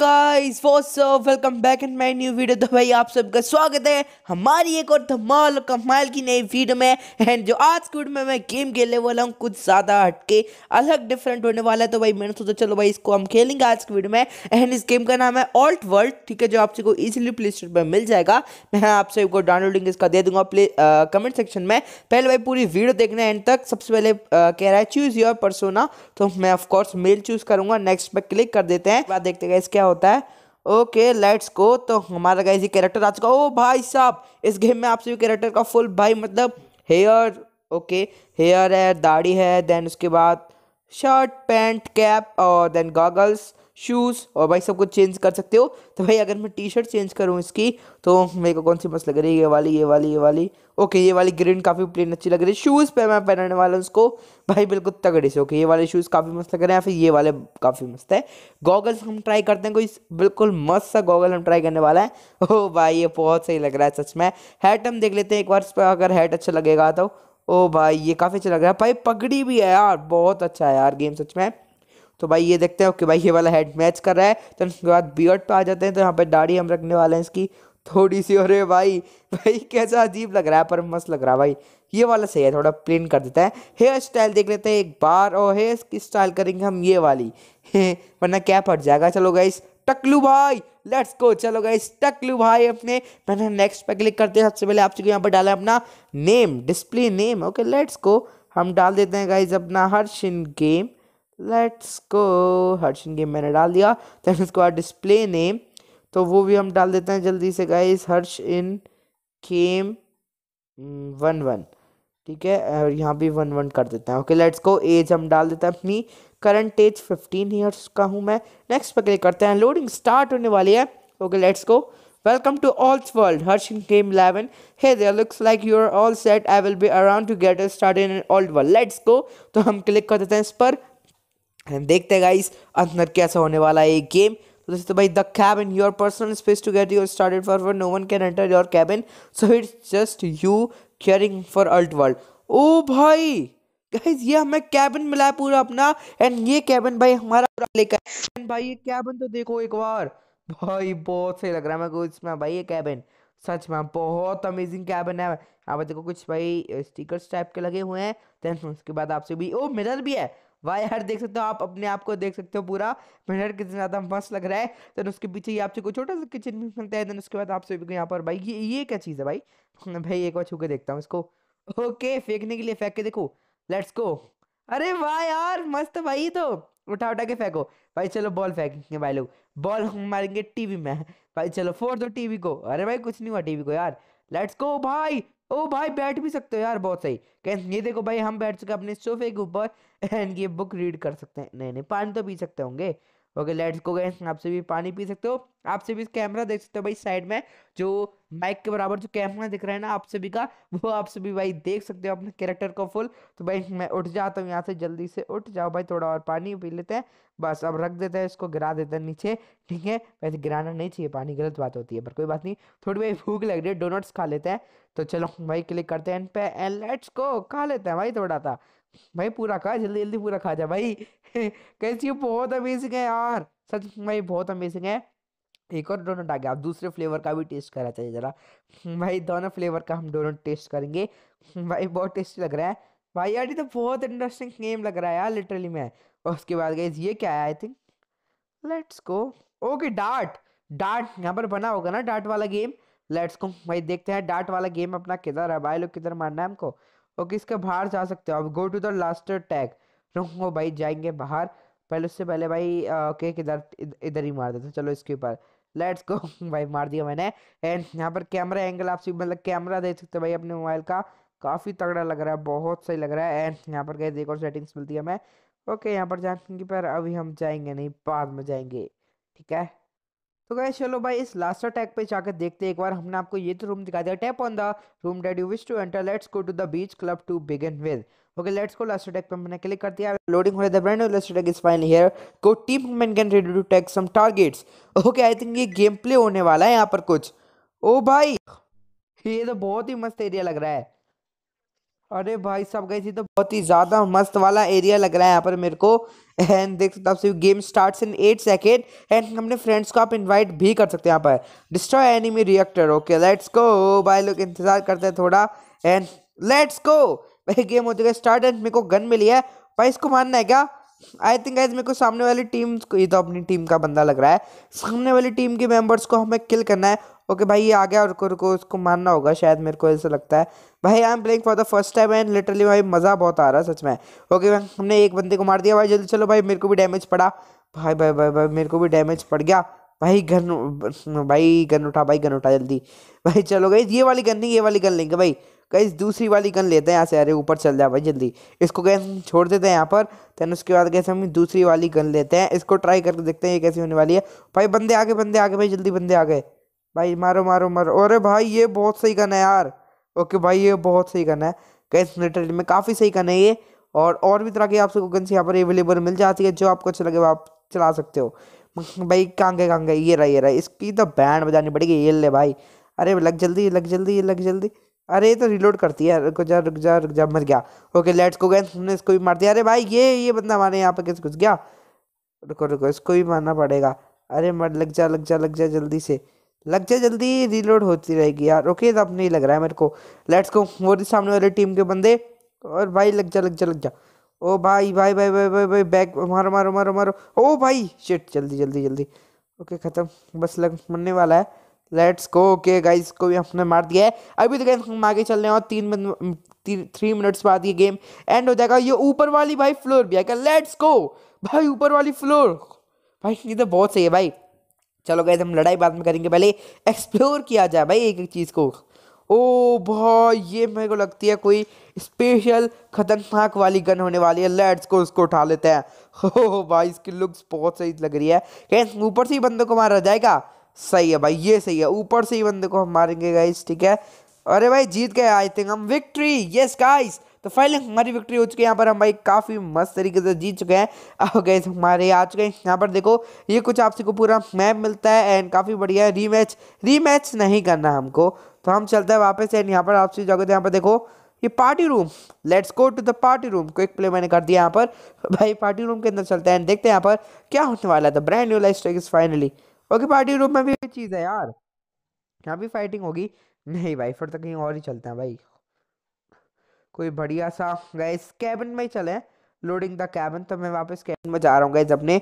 guys what's up welcome back in my new video तो भाई आप सबका स्वागत है हमारी एक और धमाल कमाल की नई वीडियो में एंड जो आज की वीडियो में मैं गेम खेलने वाला हूँ कुछ ज़्यादा हटके अलग डिफरेंट होने वाला है तो भाई मैंने सोचा चलो भाई इसको हम खेलेंगे आज की वीडियो में एंड इस गेम का नाम है ऑल्ट वर्ल्ड ठीक है जो आपसे को ईजिली प्ले स्टोर पर मिल जाएगा मैं आपसे को डाउनलोडिंग इसका दे दूंगा प्ले कमेंट सेक्शन में पहले भाई पूरी वीडियो देखना एंड तक सबसे पहले कह रहा है चूज़ योर परसोना तो मैं ऑफकोर्स मेल चूज़ करूँगा नेक्स्ट पर क्लिक कर देते हैं देखते हैं इसके होता है ओके लेट्स गो तो हमारा गाइज ये कैरेक्टर आ चुका ओ भाई साहब इस गेम में आप सभी कैरेक्टर का फुल भाई मतलब हेयर ओके हेयर है दाढ़ी है देन उसके बाद शर्ट पैंट कैप और देन गॉगल्स शूज़ और भाई सब कुछ चेंज कर सकते हो तो भाई अगर मैं टी शर्ट चेंज करूँ इसकी तो मेरे को कौन सी मस्त लग रही है ये वाली ये वाली ये वाली ओके ये वाली ग्रीन काफ़ी प्लेन अच्छी लग रही है शूज़ पे मैं पहनने वाला हूँ उसको भाई बिल्कुल तगड़े से ओके ये वाले शूज़ काफ़ी मस्त लग रहे हैं या फिर ये वाले काफ़ी मस्त है गॉगल्स हम ट्राई करते हैं कोई बिल्कुल मस्त सा गॉगल हम ट्राई करने वाला है ओ oh, भाई ये बहुत सही लग रहा है सच में हेट हम देख लेते हैं एक बार उस पर अगर हेट अच्छा लगेगा तो ओ oh, भाई ये काफ़ी अच्छा लग रहा है भाई पगड़ी भी है यार बहुत अच्छा है यार गेम सच में तो भाई ये देखते हैं ओके भाई ये वाला हेड मैच कर रहा है तो उसके बाद बियर्ड पे आ जाते हैं तो यहाँ पर दाढ़ी हम रखने वाले हैं इसकी थोड़ी सी अरे भाई भाई कैसा अजीब लग रहा है पर मस्त लग रहा है भाई ये वाला सही है थोड़ा प्लेन कर देता है हेयर स्टाइल देख लेते हैं एक बार और हेयर की स्टाइल करेंगे हम ये वाली वरना क्या फट जाएगा चलो गाइस टकलू भाई लेट्स गो चलो गाइस टकलू भाई अपने मैंने नेक्स्ट पे क्लिक करते हैं सबसे पहले आप चुके यहाँ पर डाला अपना name display name okay let's go हम डाल देते हैं गाइज अपना हर्षिन गेम लेट्स को हर्षन गेम मैंने डाल दिया देन उसको डिस्प्ले नेम तो वो भी हम डाल देते हैं जल्दी से guys Harsh in game one one ठीक है और यहाँ भी वन वन कर देते हैं ओके लेट्स को एज हम डाल देते हैं अपनी करंट एज फिफ्टीन ईयर्स का हूँ मैं नेक्स्ट पर क्लिक करते हैं लोडिंग स्टार्ट होने वाली है okay let's go welcome to alt world Harsh in game eleven hey there looks like you are all set I will be around to get start in alt world let's go तो हम click कर देते हैं इस पर देखते हैं guys अंत तक कैसा होने वाला है ये गेम तो दोस्तों भाई the cabin your personal space to get your started forever no one can enter your cabin so it's just you caring for alt world oh भाई गाइज ये हमें कैबिन मिला है पूरा अपना एंड ये कैबिन भाई हमारा पूरा लेकर एंड भाई ये कैबिन तो देखो एक बार भाई बहुत सही लग रहा है मेरे को इसमें भाई ये कैबिन सच में बहुत अमेजिंग कैबिन है यहाँ पर देखो कुछ भाई स्टिकर्स टाइप के लगे हुए हैं देन उसके बाद आपसे भी ओ मिरर भी है वाई यार देख सकते हो आप अपने आप को देख सकते हो पूरा मिनट कितना ज़्यादा मस्त लग रहा है देन उसके पीछे ये आपसे कोई छोटा सा किचन भी मिलता है देन उसके बाद आपसे सभी यहाँ पर भाई ये ये क्या चीज़ है भाई भाई एक बार छू के देखता हूँ इसको ओके फेंकने के लिए फेंक के देखो लेट्स गो अरे वाह यार मस्त भाई तो उठा उठा के फेंको भाई चलो बॉल फेंकेंगे भाई लोग बॉल हम मारेंगे टीवी में भाई चलो फोड़ दो टीवी को अरे भाई कुछ नहीं हुआ टीवी को यार लेट्स गो भाई ओ भाई बैठ भी सकते हो यार बहुत सही कह ये देखो भाई हम बैठ चुके अपने सोफे के ऊपर एंड ये बुक रीड कर सकते हैं नहीं नहीं पानी तो पी सकते होंगे ओके लेट्स गो गाइस आप सभी पानी पी सकते हो आप सभी कैमरा देख सकते हो भाई साइड में जो माइक के बराबर जो कैमरा दिख रहा है ना आप सभी का वो आप सभी भाई देख सकते हो अपने कैरेक्टर को फुल तो भाई मैं उठ जाता हूँ यहाँ से जल्दी से उठ जाओ भाई थोड़ा और पानी पी लेते हैं बस अब रख देते हैं इसको गिरा देते हैं नीचे ठीक है वैसे गिराना नहीं चाहिए पानी गलत बात होती है पर कोई बात नहीं थोड़ी भाई भूख लग रही है डोनट्स खा लेते हैं तो चलो भाई क्लिक करते हैं इन पे एंड लेट्स को खा लेते हैं भाई थोड़ा सा भाई पूरा खा जल्दी जल्दी पूरा खा जा भाई कैसी बहुत अमेजिंग है यार सच भाई बहुत अमेजिंग है एक और डोनट आ गया आप दूसरे फ्लेवर का भी टेस्ट करना चाहिए ज़रा भाई दोनों फ्लेवर का हम डोनट टेस्ट करेंगे भाई बहुत टेस्टी लग रहा है भाई यार ये तो बहुत इंटरेस्टिंग गेम लग रहा है यार लिटरली मैं और उसके बाद गई ये क्या है I think let's go okay dart dart यहाँ पर बना होगा ना डार्ट वाला गेम लेट्स गो भाई देखते हैं डार्ट वाला गेम अपना किधर है भाई लोग किधर मारना है हमको ओके इसके बाहर जा सकते हो अब go to the last tag रुको भाई जाएंगे बाहर पहले उससे पहले भाई ओके किधर इधर ही मार देते चलो इसके ऊपर लेट्स गो भाई मार दिया मैंने एंड यहाँ पर कैमरा एंगल आप मतलब कैमरा देख सकते हो भाई अपने मोबाइल का काफ़ी तगड़ा लग रहा है बहुत सही लग रहा है एंड यहाँ पर गए एक और सेटिंग्स मिलती है हमें ओके यहाँ पर जाएंगे पर अभी हम जाएंगे नहीं बाद में जाएंगे ठीक है तो गए चलो भाई इस लास्ट टैग पे जाकर देखते हैं एक बार हमने आपको ये तो रूम दिखा दिया tap on the room that you wish to enter let's go to the beach club to begin with okay let's go last tag पे मैंने क्लिक कर दिया लोडिंग हो रहा है brand last tag is fine here go team man can ready to take some targets okay I think ये game play होने वाला है यहाँ पर कुछ ओ भाई ये तो बहुत ही मस्त एरिया लग रहा है अरे भाई साहब गई थी तो बहुत ही ज्यादा मस्त वाला एरिया लग रहा है यहाँ पर मेरे को एंड देख सकते आप game start in eight second and अपने फ्रेंड्स को आप इनवाइट भी कर सकते हैं यहाँ पर destroy enemy reactor okay let's go भाई लोग इंतजार करते हैं थोड़ा एंड लेट्स गो भाई गेम हो चुका है स्टार्ट एंड मेरे को गन मिली है भाई इसको मानना है क्या आई थिंक गाइज मेरे को सामने वाली टीम ये तो अपनी टीम का बंदा लग रहा है सामने वाली टीम के मेंबर्स को हमें किल करना है ओके भाई ये आ गया और रुको रुको उसको मानना होगा शायद मेरे को ऐसा लगता है भाई I am playing for the first time and literally भाई मज़ा बहुत आ रहा है सच में ओके भाई हमने एक बंदे को मार दिया भाई जल्दी चलो भाई मेरे को भी डैमेज पड़ा भाई भाई भाई भाई मेरे को भी डैमेज पड़ गया भाई गन भाई गन उठा भाई गन उठा जल्दी भाई चलो गई ये वाली गन नहीं ये वाली गन लेंगे भाई कहीं दूसरी वाली गन लेते हैं यहाँ से अरे ऊपर चल जाए भाई जल्दी इसको कैसे हम छोड़ देते हैं यहाँ पर देन उसके बाद कैसे हम दूसरी वाली गन लेते हैं इसको ट्राई करके देखते हैं ये कैसी होने वाली है भाई बंदे आगे बंदे आगे भाई जल्दी बंदे आ गए भाई मारो मारो मारो अरे भाई ये बहुत सही गन है यार ओके भाई ये बहुत सही गन है कैसे लिटरली में काफ़ी सही गन है ये और और भी तरह की सबको गन्स यहाँ पर अवेलेबल मिल जाती है जो आपको अच्छा लगे वो आप चला सकते हो भाई कांगे कांगे ये रहा ये रहा इसकी तो बैंड बजानी पड़ेगी ये ले भाई अरे लग जल्दी लग जल्दी लग जल्दी अरे ये तो रिलोड करती है रुक जा रुक जा रुक जा मर गया ओके लेट्स को गए हमने इसको भी मार दिया अरे भाई ये ये बंदा हमारे यहाँ पर कैसे घुस गया रुको रुको इसको भी मारना पड़ेगा अरे मर लग जा लग जा लग जा जल्दी से लग जा जल्दी रिलोड होती रहेगी यार ओके तो अब नहीं लग रहा है मेरे को लेट्स को वो सामने वाली टीम के बंदे और भाई लग जा लग जा लग जा ओ भाई भाई भाई भाई भाई भाई बैग मारो मारो मारो मारो ओ भाई शिट जल्दी जल्दी जल्दी ओके ख़त्म बस लग मरने वाला है लेट्स गो ओके गाइस को भी हमने मार दिया है अभी तो गाइस हम आगे चल रहे हैं और तीन मिनट थ्री मिनट्स बाद ये गेम एंड हो जाएगा ये ऊपर वाली भाई फ्लोर भी आएगा लेट्स गो भाई ऊपर वाली फ्लोर भाई ये तो बहुत सही है भाई चलो गए हम लड़ाई बाद में करेंगे पहले एक्सप्लोर किया जाए भाई एक एक चीज़ को ओ भाई ये मेरे को लगती है कोई स्पेशल खतरनाक वाली गन होने वाली है लेट्स को उसको उठा लेते हैं हो भाई इसकी लुक्स बहुत सही लग रही है कैसे ऊपर से ही बंदों को मारा जाएगा सही है भाई ये सही है ऊपर से ही बंदे को हम मारेंगे गाइस ठीक है अरे भाई जीत गए आई थिंक हम विक्ट्री यस गाइस तो फाइनली हमारी विक्ट्री हो चुकी है यहाँ पर हम भाई काफ़ी मस्त तरीके से जीत चुके हैं अब गए हमारे आ चुके हैं यहाँ पर देखो ये कुछ आपसे को पूरा मैप मिलता है एंड काफ़ी बढ़िया है रीमैच रीमैच नहीं करना हमको तो हम चलते हैं वापस एंड यहाँ पर आपसे तो यहाँ पर देखो ये party room let's go to the party room quick play मैंने कर दिया यहाँ पर भाई पार्टी रूम के अंदर चलते हैं देखते हैं यहाँ पर क्या होने वाला था brand new life finally okay party room में भी चीज़ है यार यहाँ भी फाइटिंग होगी नहीं भाई फिर तो कहीं और ही चलते हैं भाई कोई बढ़िया सा गैस कैबिन में ही चले लोडिंग द कैबिन तो मैं वापस कैबिन में जा रहा हूँ गैस अपने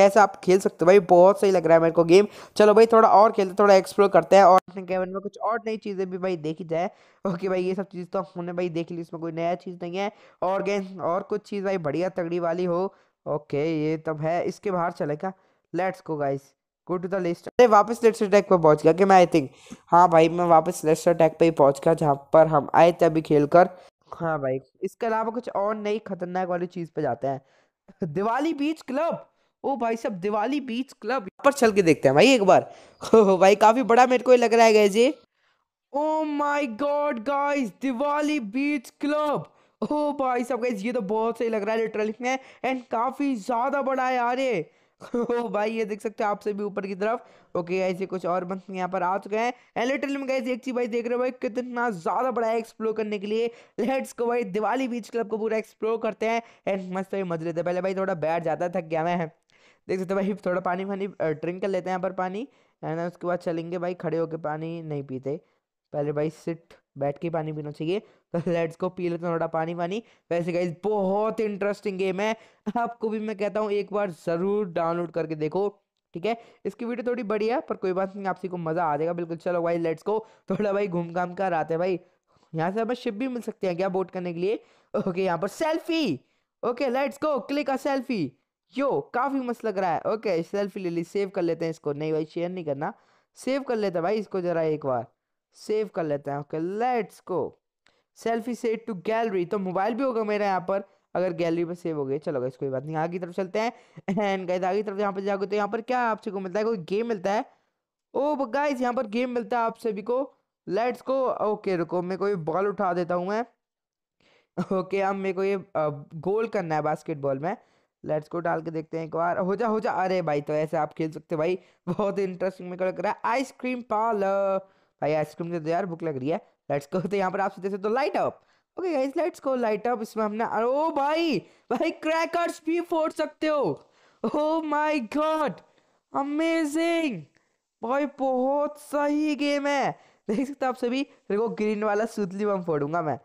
ऐसा आप खेल सकते हो भाई बहुत सही लग रहा है मेरे को गेम चलो भाई थोड़ा और खेलते थोड़ा एक्सप्लोर करते हैं और अपने कैबिन में कुछ और नई चीज़ें भी भाई देखी जाए ओके भाई ये सब चीज़ तो हमने भाई देख ली इसमें कोई नया चीज़ नहीं है और गैस और कुछ चीज़ भाई बढ़िया तगड़ी वाली हो ओके ये तब है इसके बाहर चलेगा लेट्स को guys go to the list अरे वापस लेट्स अटैक पर पहुंच गया कि मैं आई थिंक हाँ भाई मैं वापस लेट्स अटैक पर ही पहुंच गया जहाँ पर हम आए थे अभी खेल कर हाँ भाई इसके अलावा कुछ और नई खतरनाक वाली चीज़ पे जाते हैं दिवाली बीच क्लब ओ भाई सब दिवाली बीच क्लब यहाँ पर चल के देखते हैं भाई एक बार भाई काफ़ी बड़ा मेरे को लग रहा है गैस ये oh my God guys Diwali beach club ओ भाई सब गाइस ये तो बहुत सही लग रहा है लिटरली में एंड काफ़ी ज़्यादा बड़ा है यार ये ओ भाई ये देख सकते हो आपसे भी ऊपर की तरफ ओके ऐसे कुछ और बंस यहाँ पर आ चुके हैं एलिटल में गए एक चीज भाई देख रहे हो भाई कितना ज्यादा बड़ा है एक्सप्लोर करने के लिए लेट्स को भाई दिवाली बीच क्लब को पूरा एक्सप्लोर करते हैं एंड मस्त भाई मजे लेते पहले भाई थोड़ा बैठ जाता थक गया मैं देख सकते भाई थोड़ा पानी वानी ड्रिंक कर लेते हैं यहाँ पर पानी एंड उसके बाद चलेंगे भाई खड़े होकर पानी नहीं पीते पहले भाई सिट बैठ के पानी पीना चाहिए तो लेट्स को पी लेते थोड़ा पानी पानी वैसे गाइज बहुत इंटरेस्टिंग गेम है आपको भी मैं कहता हूँ एक बार ज़रूर डाउनलोड करके देखो ठीक है इसकी वीडियो थोड़ी बढ़िया है पर कोई बात नहीं आपसी को मज़ा आ जाएगा बिल्कुल चलो भाई लेट्स को थोड़ा भाई घूम घाम कर आते हैं भाई यहाँ से हमें शिप भी मिल सकते हैं क्या बोट करने के लिए ओके यहाँ पर selfie okay let's go click a selfie yo काफ़ी मस्त लग रहा है ओके सेल्फी ले ली सेव कर लेते हैं इसको नहीं भाई शेयर नहीं करना सेव कर लेते भाई इसको ज़रा एक बार सेव कर लेते हैं okay let's go selfie set to gallery तो मोबाइल भी होगा मेरा यहाँ पर अगर गैलरी पर सेव हो गए चलो गाइस कोई बात नहीं आगे की तरफ चलते हैं एंड गाइस आगे की तरफ यहाँ पर जाओगे तो यहाँ पर क्या आप सभी को मिलता है कोई गेम मिलता है ओ oh, गाइस यहाँ पर गेम मिलता है आप सभी को लेट्स गो ओके रुको मैं कोई बॉल उठा देता हूँ मैं ओके अब मेरे को ये गोल करना है बास्केटबॉल में लेट्स को डाल के देखते हैं एक बार हो जा हो जा अरे भाई तो ऐसे आप खेल सकते भाई बहुत इंटरेस्टिंग मेरे को लग रहा है आइसक्रीम पार्लर भाई आइसक्रीम से तो यार भूख लग रही है लेट्स गो तो यहाँ पर आप सीधे से तो light up okay guys let's go light up इसमें हमने ओ भाई भाई क्रैकर्स भी फोड़ सकते हो ओ माय गॉड अमेजिंग भाई बहुत सही गेम है देख सकते हो आप सभी देखो ग्रीन वाला सूतली बम फोड़ूंगा मैं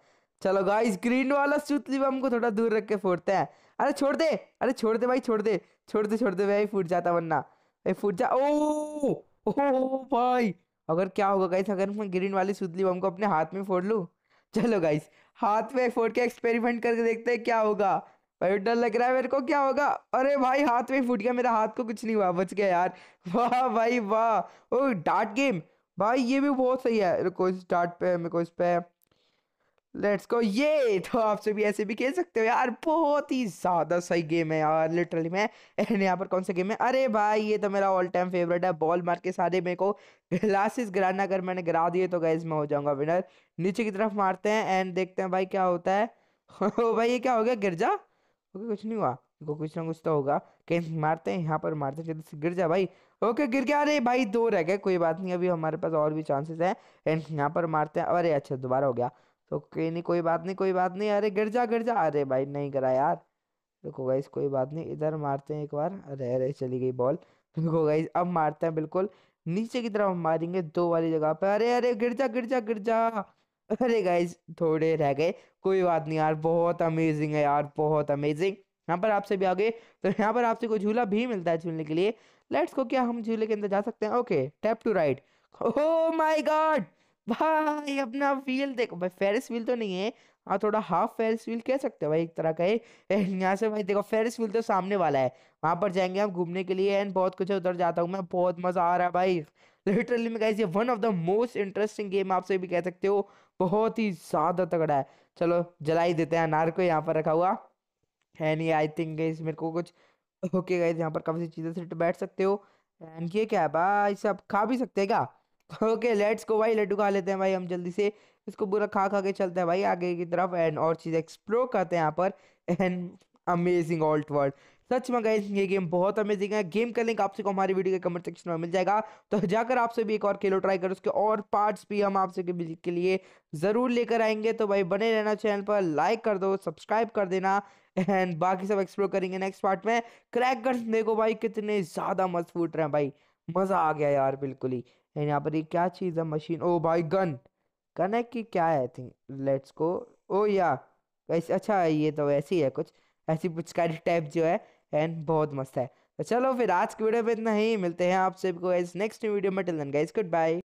चलो गाइस ग्रीन वाला सूतली बम को थोड़ा दूर रख के फोड़ते हैं अरे छोड़ दे अरे छोड़ दे भाई छोड़ दे छोड़ दे छोड़ दे भाई फूट जाता वरना भाई फूट जा ओ ओ भाई अगर क्या होगा गाइस अगर मैं ग्रीन वाली सुतली बम को अपने हाथ में फोड़ लूँ चलो गाइस हाथ में फोड़ के एक्सपेरिमेंट करके देखते हैं क्या होगा भाई डर लग रहा है मेरे को क्या होगा अरे भाई हाथ में फूट गया मेरा हाथ को कुछ नहीं हुआ बच गया यार वाह भाई वाह ओ डार्ट गेम भाई ये भी बहुत सही है रुको इस डार्ट पे मेरे को इस पे लेट्स गो ये तो आपसे भी ऐसे भी खेल सकते हो यार बहुत ही ज़्यादा सही गेम है यार लिटरली मैं यहाँ पर कौन सा गेम है अरे भाई ये तो मेरा ऑल टाइम फेवरेट है बॉल मार के सारे मेरे को ग्लासेस गिराना अगर मैंने गिरा दिए तो गैस मैं हो जाऊंगा विनर नीचे की तरफ मारते हैं एंड देखते हैं भाई क्या होता है ओ भाई ये क्या हो गया गिर जा ओके कुछ नहीं हुआ को कुछ ना कुछ तो होगा कहीं मारते हैं यहाँ पर मारते हैं जल्दी से गिर जा भाई ओके गिर गया अरे भाई दो रह गए कोई बात नहीं अभी हमारे पास और भी चांसेस हैं एंड यहाँ पर मारते हैं अरे अच्छा दोबारा हो गया तो कोई नहीं कोई बात नहीं कोई बात नहीं अरे गिर जा गिर जा अरे भाई नहीं करा यार देखो गाइस कोई बात नहीं इधर मारते हैं एक बार अरे अरे चली गई बॉल देखो गाइस अब मारते हैं बिल्कुल नीचे की तरफ हम मारेंगे दो वाली जगह पे अरे अरे गिर जा गिर जा गिर जा अरे गाइस थोड़े रह गए कोई बात नहीं यार बहुत अमेजिंग है यार बहुत अमेजिंग यहाँ पर आपसे भी आगे तो यहाँ पर आपसे कोई झूला भी मिलता है झूलने के लिए लेट्स को क्या हम झूले के अंदर जा सकते हैं okay tap to right oh my God भाई अपना व्हील देखो भाई फेरिस व्हील तो नहीं है हाँ थोड़ा हाफ फेरिस व्हील कह सकते हो भाई एक तरह का ये यहाँ से भाई देखो फेरिस व्हील तो सामने वाला है वहाँ पर जाएंगे हम घूमने के लिए एंड बहुत कुछ उधर जाता हूँ मैं बहुत मज़ा आ रहा है भाई लिटरली में कहे one of the most interesting game आप सभी कह सकते हो बहुत ही ज़्यादा तगड़ा है चलो जलाई देते हैं अनार को यहाँ पर रखा हुआ है नहीं आई थिंक गाइज मेरे को कुछ ओके गाइज यहाँ पर काफ़ी सी चीज़ें बैठ सकते हो एंड ये क्या है भाई सब खा भी सकते हैं क्या ओके लेट्स को भाई लड्डू खा लेते हैं भाई हम जल्दी से इसको पूरा खा खा के चलते हैं भाई आगे की तरफ एंड और चीज़ एक्सप्लोर करते हैं यहाँ पर एंड अमेजिंग ऑल्ट वर्ल्ड सच में गए ये गेम बहुत अमेजिंग है गेम का लिंक आपसे को हमारी वीडियो के कमेंट सेक्शन में मिल जाएगा तो जाकर आपसे भी एक और खेलो ट्राई करो उसके और पार्ट्स भी हम आपसे के लिए ज़रूर लेकर आएंगे तो भाई बने रहना चैनल पर लाइक कर दो सब्सक्राइब कर देना एंड बाकी सब एक्सप्लोर करेंगे नेक्स्ट पार्ट में क्रैकर्स देखो भाई कितने ज़्यादा मजबूत रहे हैं भाई मज़ा आ गया यार बिल्कुल ही एंड यहाँ पर ये क्या चीज़ है मशीन ओ भाई गन गन है कि क्या है थिंक लेट्स को ओ या वैसे अच्छा ये तो वैसे ही है कुछ ऐसी पिचकारी टाइप जो है एंड बहुत मस्त है तो चलो फिर आज की वीडियो में इतना ही मिलते हैं आप सबको नेक्स्ट वीडियो में टिल गुड बाय